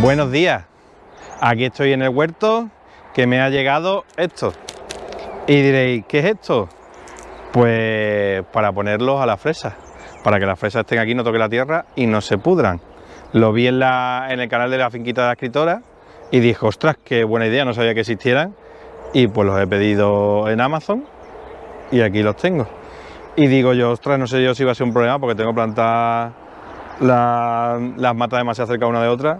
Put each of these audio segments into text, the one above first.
Buenos días, aquí estoy en el huerto que me ha llegado esto. Y diréis, ¿qué es esto? Pues para ponerlos a las fresas, para que las fresas estén aquí, no toquen la tierra y no se pudran. Lo vi en, el canal de la finquita de la escritora y dijo ostras, qué buena idea, no sabía que existieran. Y pues los he pedido en Amazon y aquí los tengo. Y digo yo, ostras, no sé yo si va a ser un problema porque tengo plantadas las matas demasiado cerca una de otra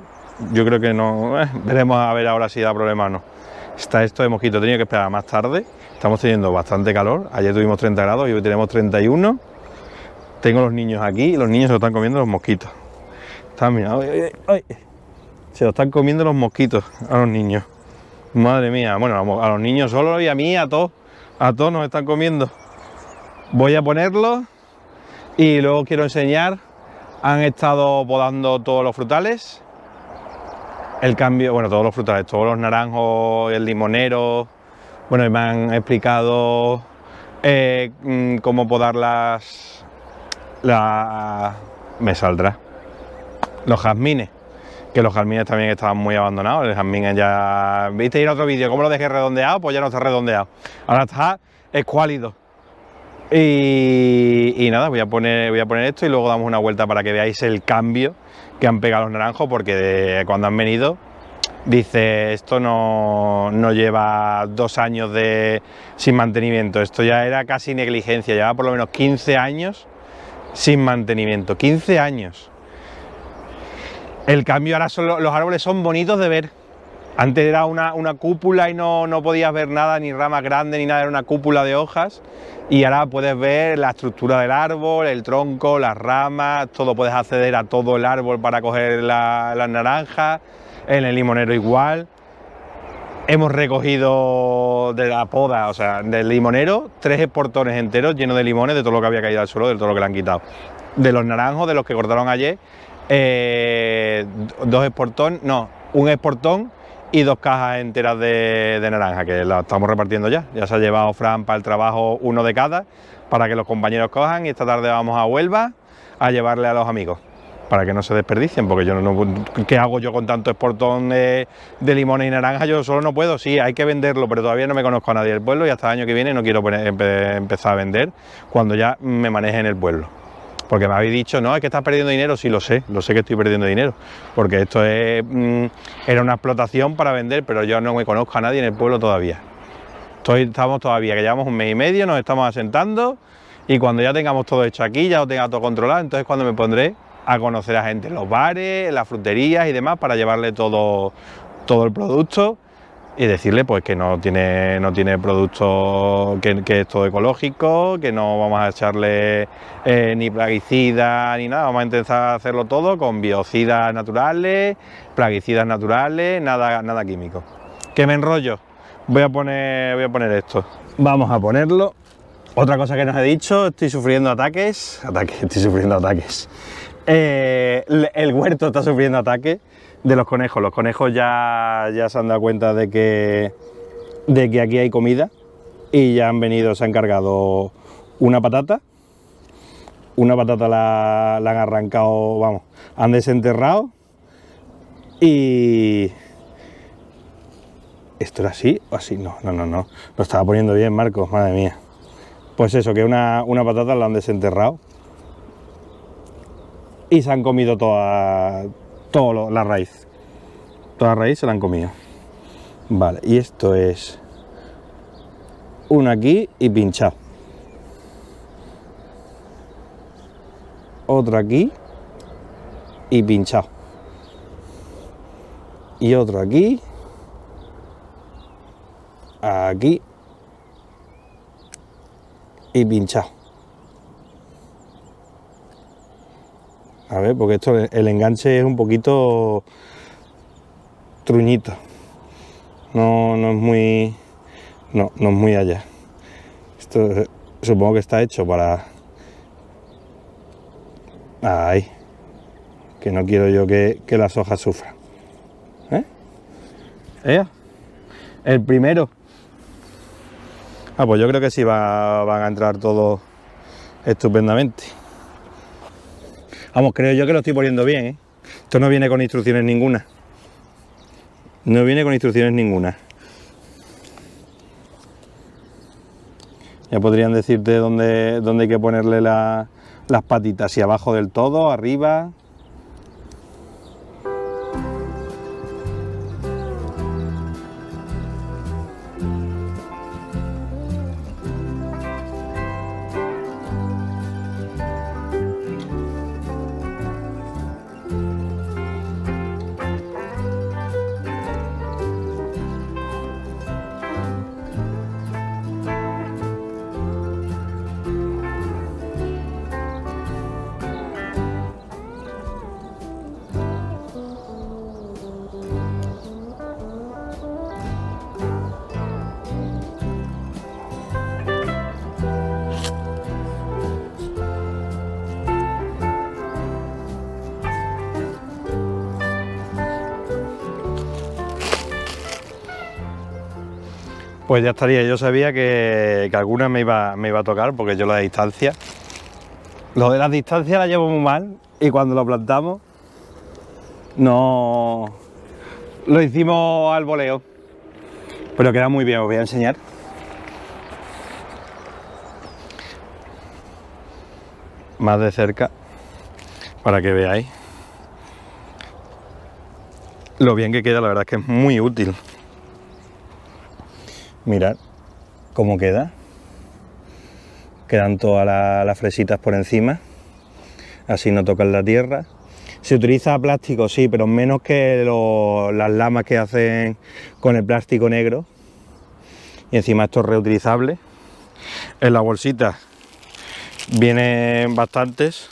yo creo que no. Eh, veremos a ver ahora si da problema o no. Está esto de mosquito, Tenía que esperar más tarde. Estamos teniendo bastante calor. Ayer tuvimos 30 grados y hoy tenemos 31. Tengo los niños aquí los niños se lo están comiendo los mosquitos. Están, mirando... se lo están comiendo los mosquitos a los niños. Madre mía, bueno, a los niños solo y a mí, a todos. A todos nos están comiendo. Voy a ponerlo y luego quiero enseñar. Han estado podando todos los frutales el cambio, bueno, todos los frutales, todos los naranjos, el limonero, bueno, me han explicado eh, mm, cómo podar las, la, me saldrá, los jazmines, que los jazmines también estaban muy abandonados, el jazmines ya, visteis en otro vídeo, cómo lo dejé redondeado, pues ya no está redondeado, ahora está escuálido. Y, y nada, voy a, poner, voy a poner esto y luego damos una vuelta para que veáis el cambio que han pegado los naranjos porque cuando han venido dice esto no, lleva dos años de, sin mantenimiento, esto ya era casi negligencia, lleva por lo menos 15 años sin mantenimiento, 15 años. El cambio ahora son, los árboles son bonitos de ver, antes era una, cúpula y no, no, podías ver nada, ni ramas grandes ni nada, era una cúpula de hojas y ahora puedes ver la estructura del árbol, el tronco, las ramas, todo, puedes acceder a todo el árbol para coger las naranjas, en el limonero igual. Hemos recogido de la poda, o sea, del limonero, tres esportones enteros llenos de limones de todo lo que había caído al suelo, de todo lo que le han quitado. De los naranjos, de los que cortaron ayer, eh, dos esportones, no, un esportón y dos cajas enteras de, naranja, que la estamos repartiendo ya. Ya se ha llevado Fran para el trabajo uno de cada, para que los compañeros cojan y esta tarde vamos a Huelva a llevarle a los amigos para que no se desperdicien, porque yo no, ¿qué hago yo con tanto exportón de, limones y naranja? Yo solo no puedo, sí, hay que venderlo, pero todavía no me conozco a nadie del pueblo y hasta el año que viene no quiero empezar a vender cuando ya me maneje en el pueblo porque me habéis dicho, no, es que estás perdiendo dinero, sí lo sé, lo sé que estoy perdiendo dinero, porque esto mm, era una explotación para vender, pero yo no me conozco a nadie en el pueblo todavía. Estoy, estamos todavía, que llevamos un mes y medio, nos estamos asentando y cuando ya tengamos todo hecho aquí, ya lo tenga todo controlado, entonces cuando me pondré a conocer a gente, los bares, las fruterías y demás, para llevarle todo, todo el producto y decirle pues que no tiene no tiene producto que, es todo ecológico que no vamos a echarle eh, ni plaguicidas ni nada vamos a intentar hacerlo todo con biocidas naturales plaguicidas naturales nada nada químico que me enrollo voy a poner voy a poner esto vamos a ponerlo otra cosa que nos he dicho estoy sufriendo ataques ataques estoy sufriendo ataques eh, el huerto está sufriendo ataques de los conejos. Los conejos ya, ya se han dado cuenta de que, de que aquí hay comida y ya han venido, se han cargado una patata. Una patata la, han arrancado, vamos, han desenterrado y... ¿Esto era así o así? No, no, no, no. Lo estaba poniendo bien, Marcos, madre mía. Pues eso, que una, una patata la han desenterrado y se han comido toda, todo la raíz. Toda la raíz se la han comido. Vale, y esto es uno aquí y pinchado. Otro aquí y pinchado. Y otro aquí. Aquí. Y pinchado. A ver, porque esto, el enganche es un poquito truñito. No, no es muy. No, no es muy allá. Esto eh, supongo que está hecho para. Ay. Que no quiero yo que, las hojas sufran. ¿Eh? El primero. Ah, pues yo creo que sí van a entrar todos estupendamente. Vamos, creo yo que lo estoy poniendo bien, ¿eh? Esto no viene con instrucciones ninguna. No viene con instrucciones ninguna. Ya podrían decirte dónde, dónde hay que ponerle las patitas, si abajo del todo, arriba, Pues ya estaría, yo sabía que, alguna me iba, me iba a tocar porque yo la distancia, lo de las distancias la llevo muy mal y cuando lo plantamos no lo hicimos al voleo, pero queda muy bien, os voy a enseñar. Más de cerca para que veáis lo bien que queda, la verdad es que es muy útil. Mirad cómo queda. Quedan todas las fresitas por encima. Así no tocan la tierra. Se utiliza plástico, sí, pero menos que las lamas que hacen con el plástico negro. Y encima esto es reutilizable. En la bolsita vienen bastantes.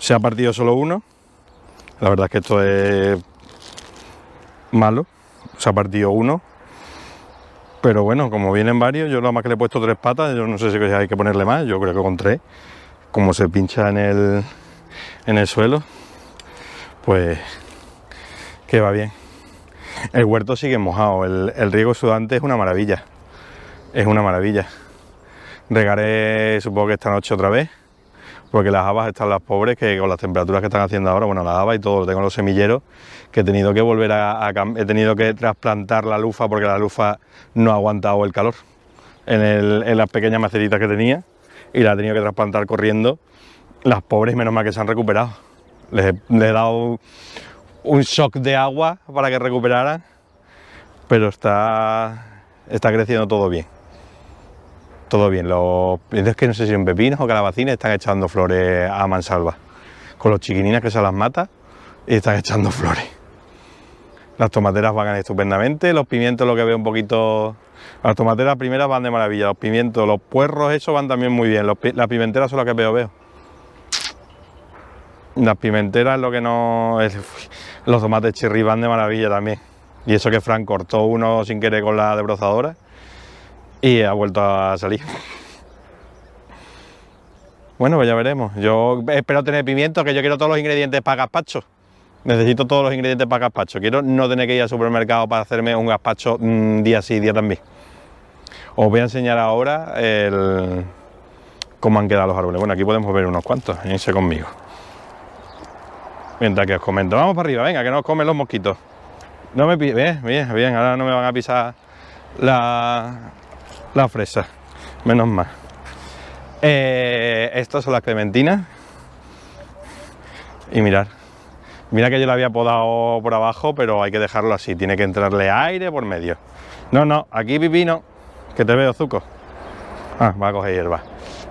Se ha partido solo uno. La verdad es que esto es malo. Se ha partido uno. Pero bueno, como vienen varios, yo lo más que le he puesto tres patas, yo no sé si hay que ponerle más, yo creo que con tres, como se pincha en el, suelo, pues que va bien. El huerto sigue mojado, el, el riego sudante es una maravilla, es una maravilla. Regaré supongo que esta noche otra vez, porque las habas están las pobres, que con las temperaturas que están haciendo ahora, bueno, las habas y todo, tengo los semilleros que he tenido que volver a, he tenido que trasplantar la lufa porque la lufa no ha aguantado el calor en, las pequeñas maceritas que tenía y la he tenido que trasplantar corriendo. Las pobres, menos mal que se han recuperado. Les he, dado un shock de agua para que recuperaran, pero está, está creciendo todo bien. Todo bien. Los, es que no sé si en pepinos o calabacines, están echando flores a mansalva. Con los chiquininas que se las mata y están echando flores. Las tomateras van estupendamente, los pimientos lo que veo un poquito... Las tomateras primeras van de maravilla, los pimientos, los puerros eso van también muy bien, las pimenteras son las que veo, veo. Las pimenteras lo que no... los tomates chirri van de maravilla también. Y eso que Frank cortó uno sin querer con la desbrozadora y ha vuelto a salir. Bueno, pues ya veremos. Yo espero tener pimientos, que yo quiero todos los ingredientes para gazpacho. Necesito todos los ingredientes para gazpacho. Quiero no tener que ir al supermercado para hacerme un gazpacho mm, día sí, día también. Os voy a enseñar ahora el... cómo han quedado los árboles. Bueno, aquí podemos ver unos cuantos, venirse conmigo. Mientras que os comento. Vamos para arriba, venga, que nos comen los mosquitos. No me pide. bien, bien, bien, ahora no me van a pisar la, fresa. Menos mal. Eh, estas son las clementinas. Y mirar Mira que yo lo había podado por abajo, pero hay que dejarlo así. Tiene que entrarle aire por medio. No, no, aquí pipino, que te veo, Zuco. Ah, va a coger hierba.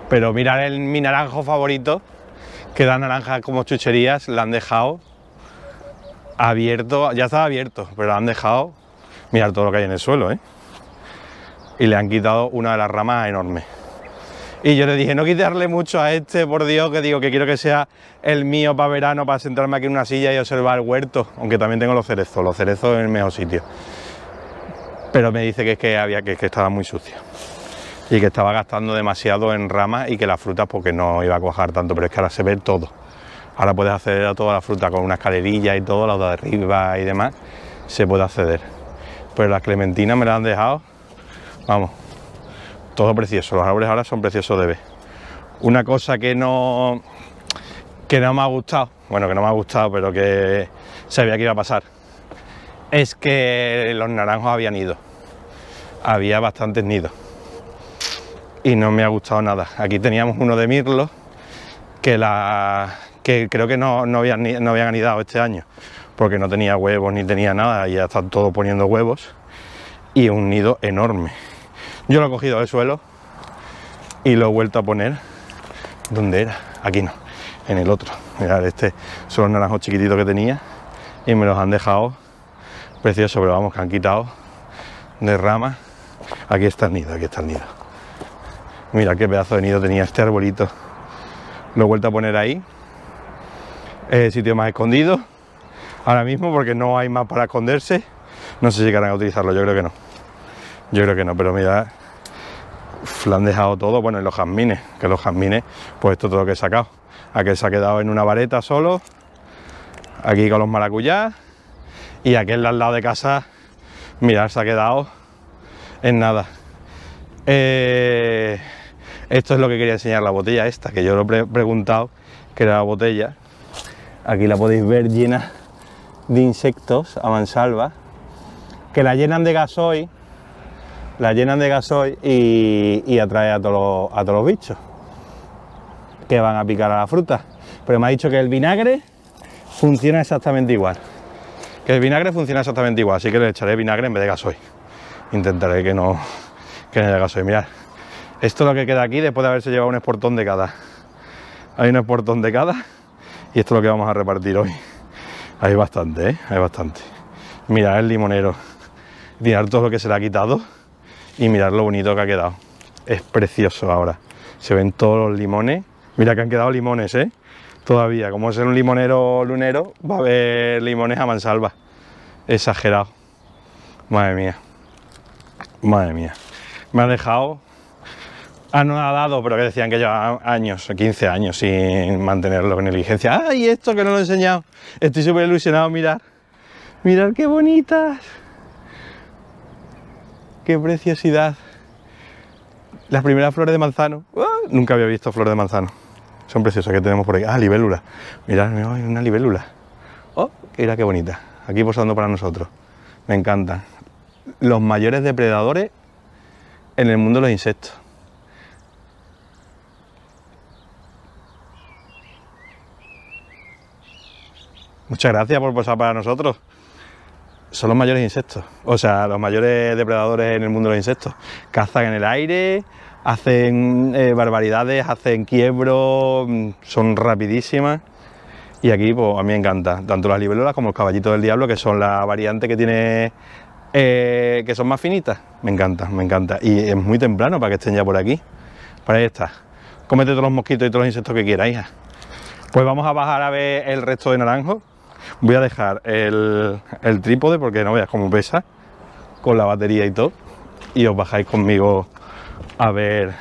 Pero mirad el, mi naranjo favorito, que da naranja como chucherías, la han dejado abierto, ya estaba abierto, pero la han dejado. Mirad todo lo que hay en el suelo, ¿eh? Y le han quitado una de las ramas enormes. Y yo le dije, no quitarle mucho a este, por Dios, que digo que quiero que sea el mío para verano, para sentarme aquí en una silla y observar el huerto, aunque también tengo los cerezos, los cerezos en el mejor sitio. Pero me dice que es que había que, que estaba muy sucio y que estaba gastando demasiado en ramas y que las frutas porque pues, no iba a cuajar tanto, pero es que ahora se ve todo. Ahora puedes acceder a toda la fruta con una escalerilla y todo, la de arriba y demás, se puede acceder. Pero pues las clementinas me las han dejado, vamos, todo precioso, los árboles ahora son preciosos de ver. Una cosa que no, que no me ha gustado, bueno, que no me ha gustado, pero que sabía que iba a pasar, es que los naranjos habían ido. Había bastantes nidos. Y no me ha gustado nada. Aquí teníamos uno de mirlo que, la, que creo que no, no, habían, no anidado este año, porque no tenía huevos ni tenía nada, y ya están todos poniendo huevos. Y un nido enorme. Yo lo he cogido del suelo y lo he vuelto a poner donde era. Aquí no, en el otro. Mirad, este son los naranjos chiquititos que tenía y me los han dejado preciosos, pero vamos, que han quitado de rama. Aquí está el nido, aquí está el nido. Mira qué pedazo de nido tenía este arbolito. Lo he vuelto a poner ahí. Es el sitio más escondido ahora mismo porque no hay más para esconderse. No sé si llegarán a utilizarlo, yo creo que no. Yo creo que no, pero mira, lo han dejado todo, bueno, y los jazmines, que los jazmines, pues esto todo lo que he sacado. aquel se ha quedado en una vareta solo, aquí con los maracuyás, y aquel al lado de casa, mirad, se ha quedado en nada. Eh, esto es lo que quería enseñar, la botella esta, que yo lo he preguntado, que era la botella. Aquí la podéis ver llena de insectos a mansalva, que la llenan de gasoil la llenan de gasoil y, atrae a todos, los, a bichos que van a picar a la fruta. Pero me ha dicho que el vinagre funciona exactamente igual. Que el vinagre funciona exactamente igual, así que le echaré vinagre en vez de gasoil. Intentaré que no, que no haya gasoil. Mirad, esto es lo que queda aquí después de haberse llevado un esportón de cada. Hay un esportón de cada y esto es lo que vamos a repartir hoy. Hay bastante, ¿eh? Hay bastante. Mirad el limonero. Mirad todo lo que se le ha quitado y mirad lo bonito que ha quedado. Es precioso ahora. Se ven todos los limones. Mira que han quedado limones, ¿eh? Todavía, como es un limonero lunero, va a haber limones a mansalva. Exagerado. Madre mía. Madre mía. Me ha dejado ah, dado, pero que decían que lleva años, 15 años sin mantenerlo con diligencia. ¡Ay, esto que no lo he enseñado! Estoy súper ilusionado, mirad. Mirad qué bonitas qué preciosidad. Las primeras flores de manzano. Ah, nunca había visto flores de manzano. Son preciosas que tenemos por ahí Ah, libélula. Mirad, una libélula. Oh, mira qué bonita. Aquí posando para nosotros. Me encantan. Los mayores depredadores en el mundo de los insectos. Muchas gracias por posar para nosotros son los mayores insectos, o sea, los mayores depredadores en el mundo de los insectos. Cazan en el aire, hacen eh, barbaridades, hacen quiebros, mm, son rapidísimas. Y aquí pues, a mí me encanta, tanto las libélulas como los caballitos del diablo, que son la variante que tiene, eh, que son más finitas. Me encanta, me encanta. Y es muy temprano para que estén ya por aquí. Para pues ahí está. Cómete todos los mosquitos y todos los insectos que quieras, hija. Pues vamos a bajar a ver el resto de naranjos. Voy a dejar el, trípode porque no veas cómo pesa, con la batería y todo, y os bajáis conmigo a ver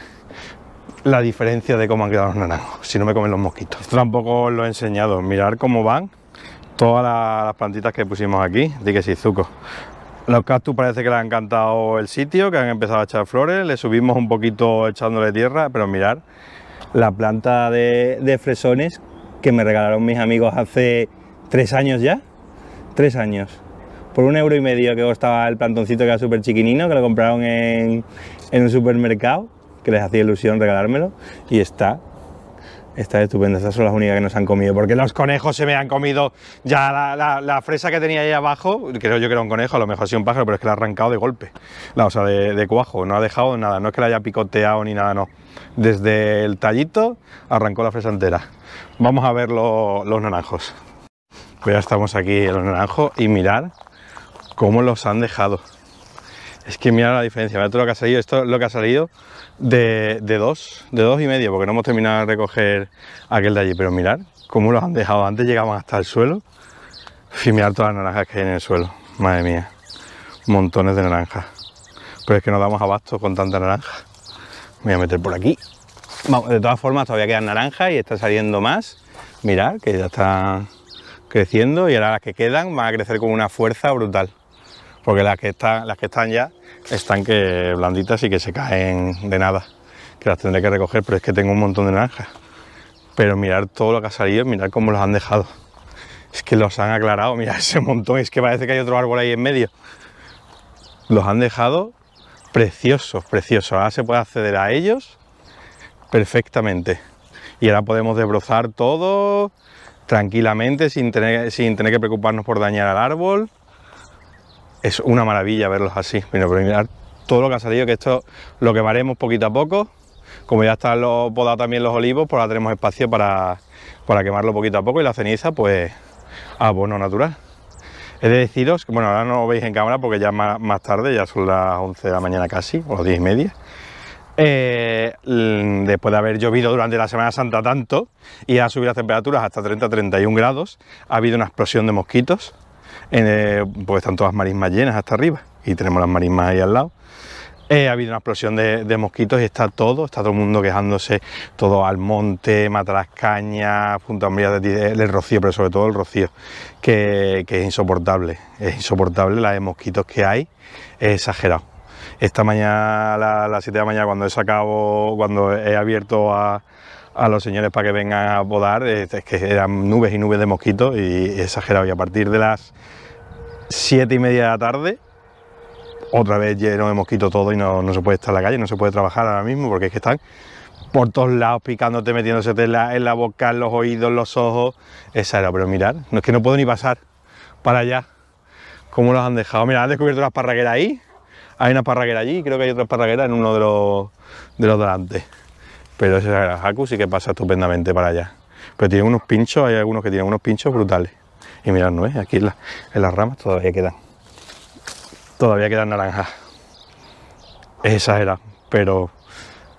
la diferencia de cómo han quedado los naranjos, si no me comen los mosquitos. tampoco os lo he enseñado, mirar cómo van todas las plantitas que pusimos aquí, Di que sí, zuco. Los cactus parece que les ha encantado el sitio, que han empezado a echar flores, le subimos un poquito echándole tierra, pero mirar la planta de, fresones que me regalaron mis amigos hace tres años ya, tres años, por un euro y medio que costaba el plantoncito que era súper chiquinino, que lo compraron en, un supermercado, que les hacía ilusión regalármelo, y está, está estupendo, estas son las únicas que nos han comido, porque los conejos se me han comido ya la, fresa que tenía ahí abajo, creo yo que era un conejo, a lo mejor ha un pájaro, pero es que la ha arrancado de golpe, la, o sea, de, cuajo, no ha dejado nada, no es que la haya picoteado ni nada, no, desde el tallito arrancó la fresa entera. Vamos a ver los naranjos. Pues ya estamos aquí en los naranjos y mirar cómo los han dejado. Es que mirad la diferencia, todo lo que ha salido, esto es lo que ha salido de, dos, de dos y medio, porque no hemos terminado de recoger aquel de allí, pero mirar cómo los han dejado, antes llegaban hasta el suelo, y mirad todas las naranjas que hay en el suelo, madre mía, montones de naranjas, pero es que no damos abasto con tanta naranja, voy a meter por aquí, de todas formas todavía quedan naranjas y está saliendo más, mirad que ya está creciendo y ahora las que quedan van a crecer con una fuerza brutal. Porque las que están, las que están ya están que blanditas y que se caen de nada. Que las tendré que recoger, pero es que tengo un montón de naranjas. Pero mirar todo lo que ha salido, mirar cómo los han dejado. Es que los han aclarado, mira ese montón, es que parece que hay otro árbol ahí en medio. Los han dejado preciosos, preciosos. Ahora se puede acceder a ellos perfectamente. Y ahora podemos desbrozar todo, tranquilamente sin tener, sin tener que preocuparnos por dañar al árbol. Es una maravilla verlos así. pero mirad todo lo que ha salido, que esto lo quemaremos poquito a poco. Como ya están los podados también los olivos, pues ahora tenemos espacio para, para quemarlo poquito a poco y la ceniza, pues abono natural. He de deciros que, bueno, ahora no lo veis en cámara porque ya más, más tarde, ya son las 11 de la mañana casi, o las 10 y media eh, después de haber llovido durante la Semana Santa tanto y ha subido las temperaturas hasta 30-31 grados, ha habido una explosión de mosquitos, eh, porque están todas las marismas llenas hasta arriba y tenemos las marismas ahí al lado. Eh, ha habido una explosión de, mosquitos y está todo, está todo el mundo quejándose, todo al monte, mata las cañas, punta de, de, el rocío, pero sobre todo el rocío, que, que es insoportable, es insoportable la de mosquitos que hay, es exagerado esta mañana, a las 7 de la mañana, cuando he sacado, cuando he abierto a, los señores para que vengan a podar, es, que eran nubes y nubes de mosquitos y exagerado. Y a partir de las 7 y media de la tarde, otra vez lleno de mosquitos todo y no, se puede estar en la calle, no se puede trabajar ahora mismo porque es que están por todos lados picándote, metiéndose en la, en la boca, en los oídos, en los ojos. Esa era, pero mirar, no es que no puedo ni pasar para allá. ¿Cómo los han dejado? Mira, han descubierto las parragueras ahí. Hay una parraguera allí, creo que hay otra parraguera en uno de los, de los delante. Pero ese Haku sí que pasa estupendamente para allá. Pero tiene unos pinchos, hay algunos que tienen unos pinchos brutales. Y mirad, no es, aquí en, las ramas todavía quedan. Todavía quedan naranjas. Esa era, pero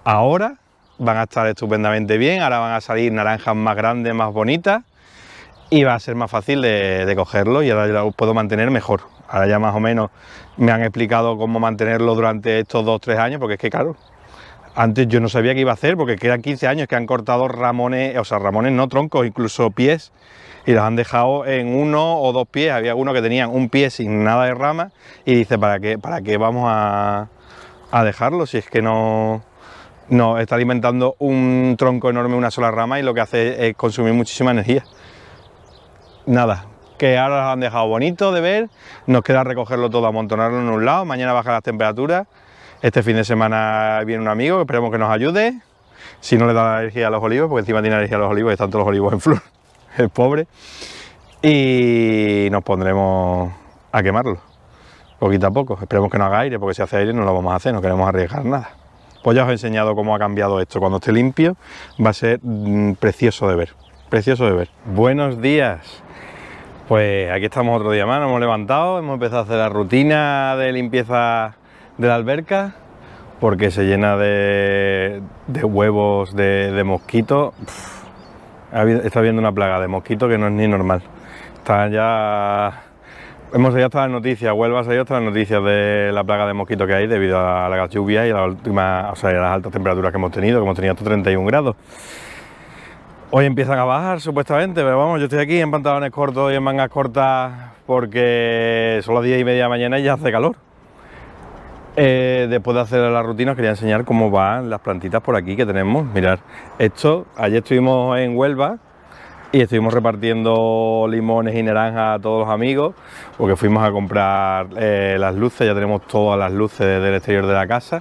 ahora van a estar estupendamente bien. Ahora van a salir naranjas más grandes, más bonitas y va a ser más fácil de, cogerlo y ahora lo puedo mantener mejor. Ahora ya más o menos me han explicado cómo mantenerlo durante estos 2-3 años, porque es que claro, antes yo no sabía qué iba a hacer porque quedan 15 años que han cortado ramones, o sea, ramones no troncos, incluso pies, y los han dejado en uno o dos pies. Había uno que tenía un pie sin nada de rama y dice, ¿para qué, para qué vamos a, dejarlo si es que no, no está alimentando un tronco enorme una sola rama y lo que hace es consumir muchísima energía? nada, que ahora lo han dejado bonito de ver, nos queda recogerlo todo, amontonarlo en un lado, mañana baja las temperaturas, este fin de semana viene un amigo, esperemos que nos ayude, si no le da energía a los olivos, porque encima tiene energía a los olivos y están todos los olivos en flor, el pobre, y nos pondremos a quemarlo, poquito a poco, esperemos que no haga aire, porque si hace aire no lo vamos a hacer, no queremos arriesgar nada. Pues ya os he enseñado cómo ha cambiado esto, cuando esté limpio va a ser mm, precioso de ver, precioso de ver. Buenos días, pues aquí estamos otro día más, nos hemos levantado, hemos empezado a hacer la rutina de limpieza de la alberca porque se llena de, huevos de, mosquitos, mosquito. está habiendo una plaga de mosquito que no es ni normal. Está ya... Hemos salido hasta las noticias, Huelva ha salido hasta las noticias de la plaga de mosquito que hay debido a las lluvias y la última, o sea, las altas temperaturas que hemos tenido, que hemos tenido hasta 31 grados. Hoy empiezan a bajar supuestamente, pero vamos, yo estoy aquí en pantalones cortos y en mangas cortas porque son las 10 y media de mañana y ya hace calor. Eh, después de hacer la rutina os quería enseñar cómo van las plantitas por aquí que tenemos. Mirad, esto, ayer estuvimos en Huelva y estuvimos repartiendo limones y naranjas a todos los amigos porque fuimos a comprar eh, las luces, ya tenemos todas las luces del exterior de la casa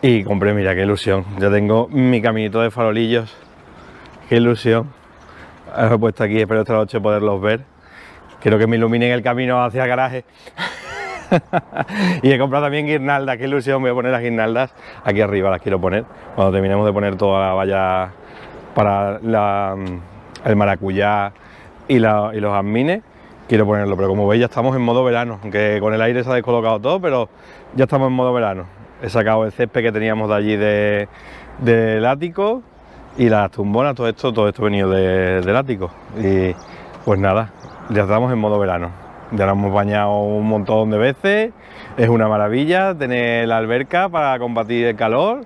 y compré, mira qué ilusión, ya tengo mi caminito de farolillos qué ilusión he puesto aquí, espero esta noche poderlos ver. Quiero que me iluminen el camino hacia el garaje. y he comprado también guirnaldas, qué ilusión, voy a poner las guirnaldas aquí arriba, las quiero poner. Cuando terminemos de poner toda la valla para mm, el maracuyá y, los admines, quiero ponerlo, pero como veis ya estamos en modo verano, aunque con el aire se ha descolocado todo, pero ya estamos en modo verano. He sacado el césped que teníamos de allí del ático, y las tumbonas, todo esto, todo esto venido del ático. Y pues nada, ya estamos en modo verano. Ya nos hemos bañado un montón de veces, es una maravilla tener la alberca para combatir el calor.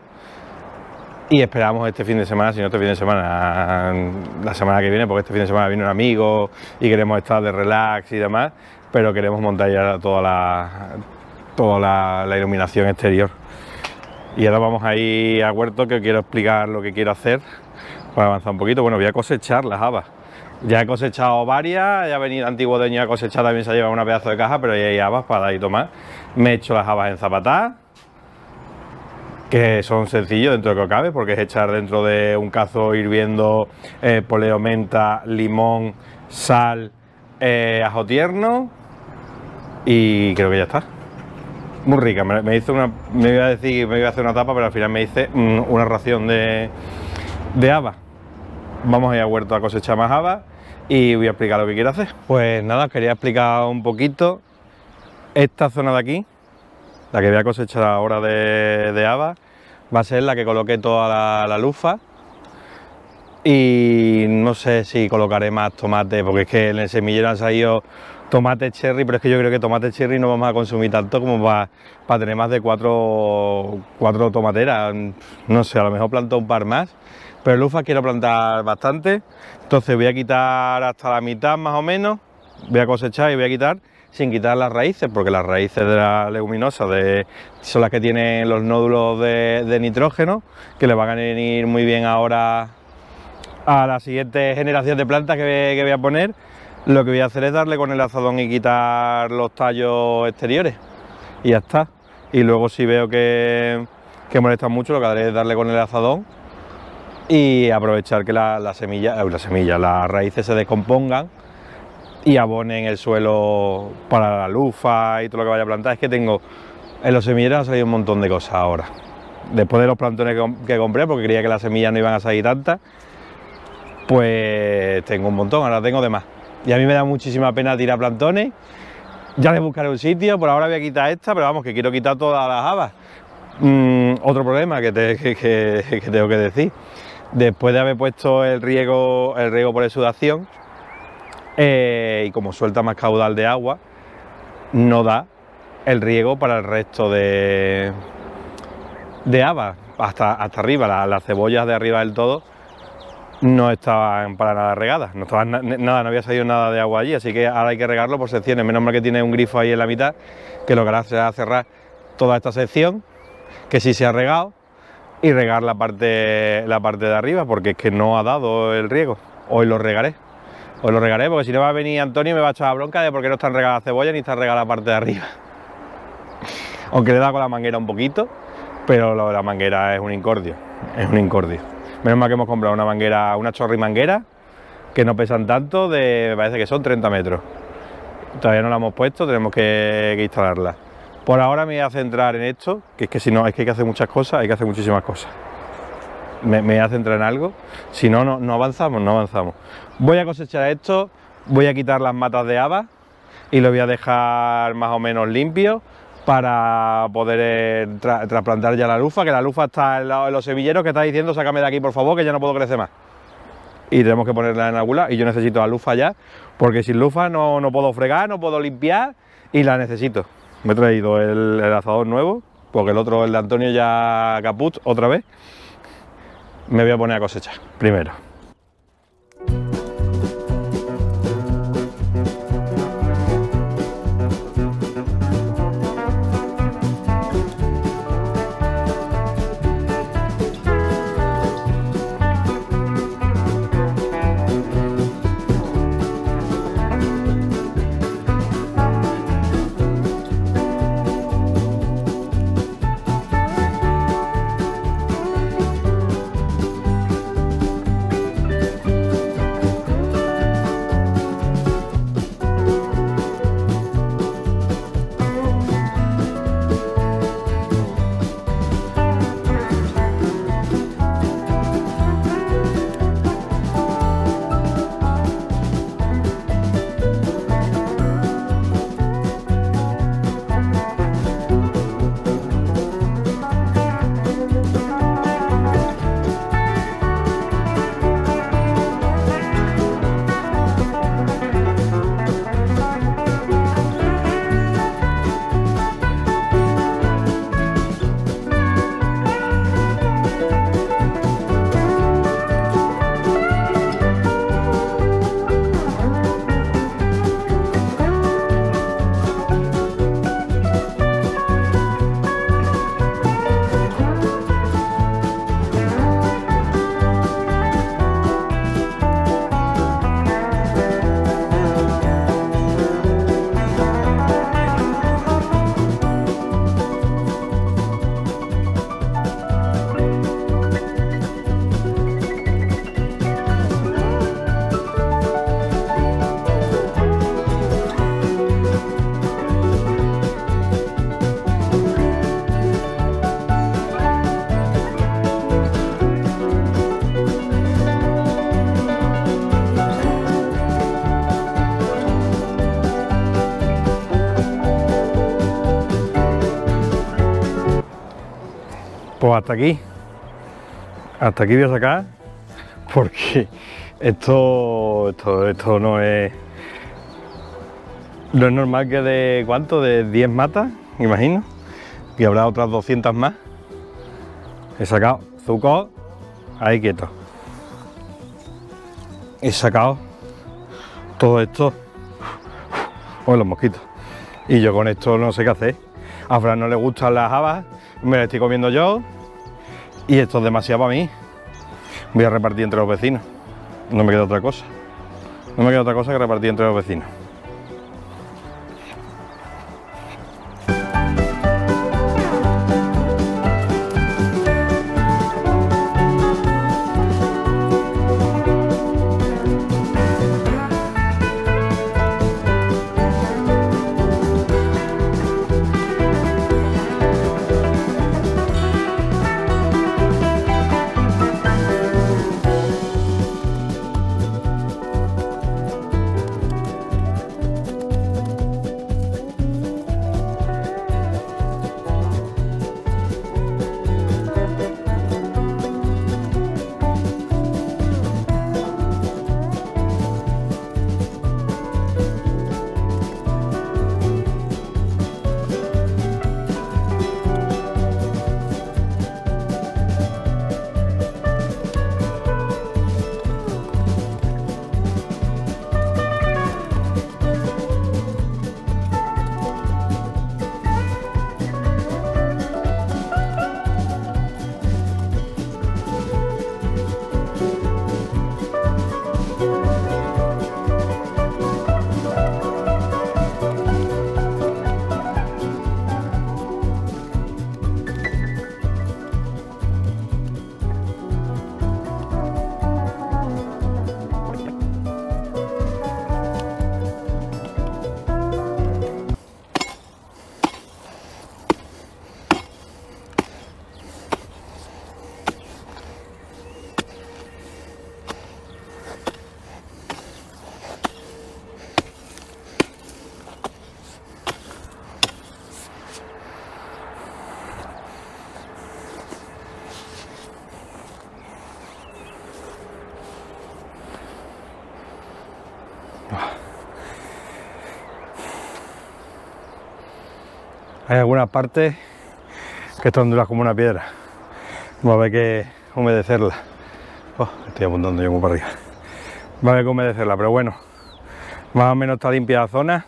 Y esperamos este fin de semana, si no este fin de semana, la semana que viene, porque este fin de semana viene un amigo y queremos estar de relax y demás, pero queremos montar ya toda la, toda la iluminación exterior y ahora vamos a ir a huerto que quiero explicar lo que quiero hacer para avanzar un poquito. Bueno, voy a cosechar las habas. Ya he cosechado varias, ya ha venido antiguo dueño a cosechar, también se ha llevado una pedazo de caja, pero ya hay habas para ir y tomar. Me he hecho las habas en zapatá, que son sencillos dentro de lo que cabe, porque es echar dentro de un cazo hirviendo eh, polio, menta, limón, sal, eh, ajo tierno y creo que ya está muy rica. Me, hizo una, me iba a decir, me iba a hacer una tapa, pero al final me hice mm, una ración de, de habas. Vamos a ir a huerto a cosechar más habas y voy a explicar lo que quiero hacer. Pues nada, quería explicar un poquito esta zona de aquí, la que voy a cosechar ahora de, de habas, va a ser la que coloque toda la, la lufa y no sé si colocaré más tomate porque es que en el semillero han salido tomate cherry, pero es que yo creo que tomate cherry no vamos a consumir tanto como para, para tener más de cuatro, tomateras. No sé, a lo mejor planto un par más, pero lufas quiero plantar bastante. Entonces voy a quitar hasta la mitad más o menos, voy a cosechar y voy a quitar sin quitar las raíces, porque las raíces de la leguminosa son las que tienen los nódulos de, nitrógeno, que le van a venir muy bien ahora a la siguiente generación de plantas que voy a poner lo que voy a hacer es darle con el azadón y quitar los tallos exteriores y ya está. Y luego si veo que, que molestan mucho lo que haré es darle con el azadón y aprovechar que las la semilla, eh, las raíces se descompongan y abonen el suelo para la lufa y todo lo que vaya a plantar. Es que tengo en los semilleros ha salido un montón de cosas ahora. Después de los plantones que, compré, porque creía que las semillas no iban a salir tantas, pues tengo un montón, ahora tengo de más y a mí me da muchísima pena tirar plantones. Ya le buscaré un sitio, por ahora voy a quitar esta, pero vamos, que quiero quitar todas las habas. Mm, otro problema que, tengo que decir. Después de haber puesto el riego, el riego por exudación, eh, y como suelta más caudal de agua, no da el riego para el resto de, de habas, hasta, hasta arriba, las cebollas de arriba del todo no estaban para nada regadas, no nada, no había salido nada de agua allí, así que ahora hay que regarlo por secciones, menos mal que tiene un grifo ahí en la mitad, que lo que hará será cerrar toda esta sección, que sí se ha regado, y regar la parte, la parte de arriba, porque es que no ha dado el riego, hoy lo regaré. Hoy lo regaré porque si no va a venir Antonio y me va a echar la bronca de por qué no están regadas cebolla ni está regada la parte de arriba. Aunque le da con la manguera un poquito, pero lo de la manguera es un incordio, es un incordio. Menos mal que hemos comprado una manguera, una chorri manguera, que no pesan tanto, de, me parece que son 30 metros. Todavía no la hemos puesto, tenemos que, instalarla. Por ahora me voy a centrar en esto, que es que si no, es que hay que hacer muchas cosas, hay que hacer muchísimas cosas. Me, voy a centrar en algo, si no, no, avanzamos, no avanzamos. Voy a cosechar esto, voy a quitar las matas de haba y lo voy a dejar más o menos limpio para poder trasplantar ya la lufa, que la lufa está en, los sevilleros que está diciendo, sácame de aquí por favor, que ya no puedo crecer más. Y tenemos que ponerla en gula y yo necesito la lufa ya, porque sin lufa no, no puedo fregar, no puedo limpiar y la necesito. Me he traído el, el azador nuevo, porque el otro, el de Antonio ya caput, otra vez. Me voy a poner a cosechar primero. Pues hasta aquí hasta aquí voy a sacar porque esto esto, esto no es no es normal que de cuánto de 10 matas imagino y habrá otras 200 más he sacado zucco ahí quieto he sacado todo esto o los mosquitos y yo con esto no sé qué hacer a Fran no le gustan las habas me las estoy comiendo yo y esto es demasiado a mí. Voy a repartir entre los vecinos. No me queda otra cosa. No me queda otra cosa que repartir entre los vecinos. algunas partes que están duras como una piedra. Va a haber que humedecerla. Oh, estoy abundando yo como para arriba. Va a haber que humedecerla, pero bueno, más o menos está limpia la zona.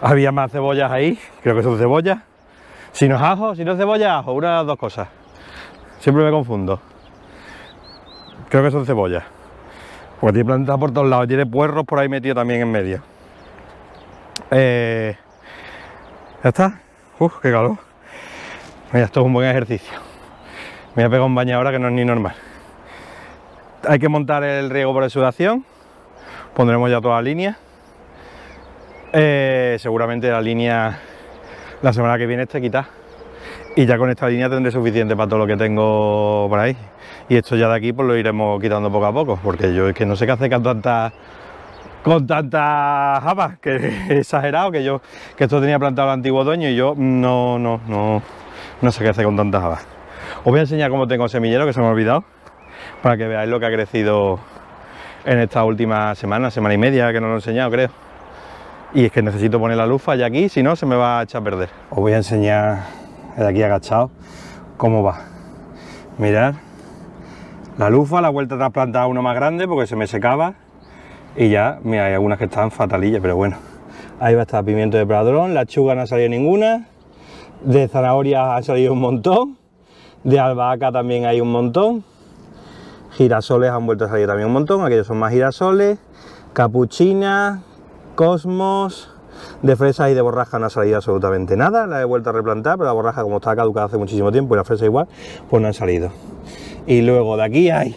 Había más cebollas ahí, creo que son cebollas. Si no es ajo, si no es cebolla, ajo, una de las dos cosas. Siempre me confundo. Creo que son cebollas. Porque tiene plantas por todos lados, tiene puerros por ahí metido también en medio. Eh, ya está. Uf, qué calor. esto es un buen ejercicio. Me voy a pegar un baño ahora que no es ni normal. Hay que montar el riego por exudación. Pondremos ya toda la línea. Eh, seguramente la línea la semana que viene esté quita. Y ya con esta línea tendré suficiente para todo lo que tengo por ahí. Y esto ya de aquí pues lo iremos quitando poco a poco, porque yo es que no sé qué hace con tantas con tantas habas que exagerado que yo que esto tenía plantado el antiguo dueño y yo no no no no sé qué hacer con tantas habas os voy a enseñar cómo tengo semillero que se me ha olvidado para que veáis lo que ha crecido en esta última semana semana y media que no lo he enseñado creo y es que necesito poner la luz ya aquí si no se me va a echar a perder os voy a enseñar de aquí agachado cómo va mirad la lufa la vuelta a uno más grande porque se me secaba y ya, mira, hay algunas que están fatalillas, pero bueno. Ahí va a estar pimiento de pradrón, la chuga no ha salido ninguna, de zanahoria ha salido un montón, de albahaca también hay un montón, girasoles han vuelto a salir también un montón, aquellos son más girasoles, capuchina, cosmos, de fresas y de borraja no ha salido absolutamente nada, la he vuelto a replantar, pero la borraja como está caducada hace muchísimo tiempo y la fresa igual, pues no han salido. Y luego de aquí hay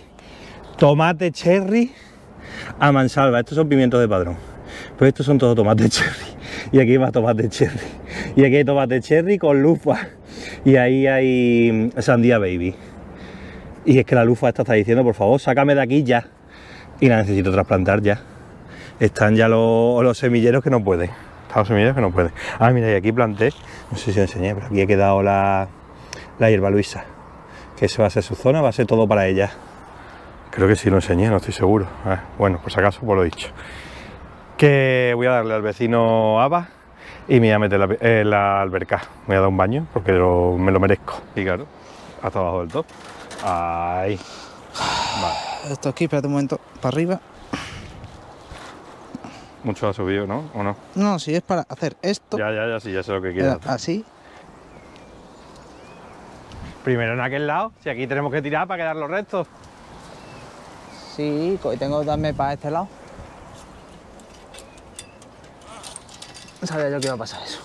tomate cherry, a mansalva. Estos son pimientos de padrón. Pero pues estos son todos tomates cherry. Y aquí va tomate cherry. Y aquí hay tomate cherry con lufa. Y ahí hay mm, sandía baby. Y es que la lufa esta está diciendo, por favor, sácame de aquí ya. Y la necesito trasplantar ya. Están ya los, semilleros que no pueden. Están los semilleros que no pueden. Ah, mira, y aquí planté, no sé si os enseñé, pero aquí he quedado la, la hierba luisa. Que eso va a ser su zona, va a ser todo para ella. Creo que sí lo enseñé, no estoy seguro. Ah, bueno, pues acaso, por lo dicho. Que voy a darle al vecino Ava y me voy a meter la, eh, alberca. Me voy a dar un baño porque me lo merezco. Y claro, hasta abajo del top. Ahí. Vale. Esto aquí, espérate un momento, para arriba. Mucho ha subido, ¿no? ¿O no? No, si es para hacer esto. Ya, ya, ya, sí, ya sé lo que quieres. Así. Primero en aquel lado, si aquí tenemos que tirar para quedar los restos. Sí, tengo que darme para este lado. No Sabía yo que iba a pasar eso.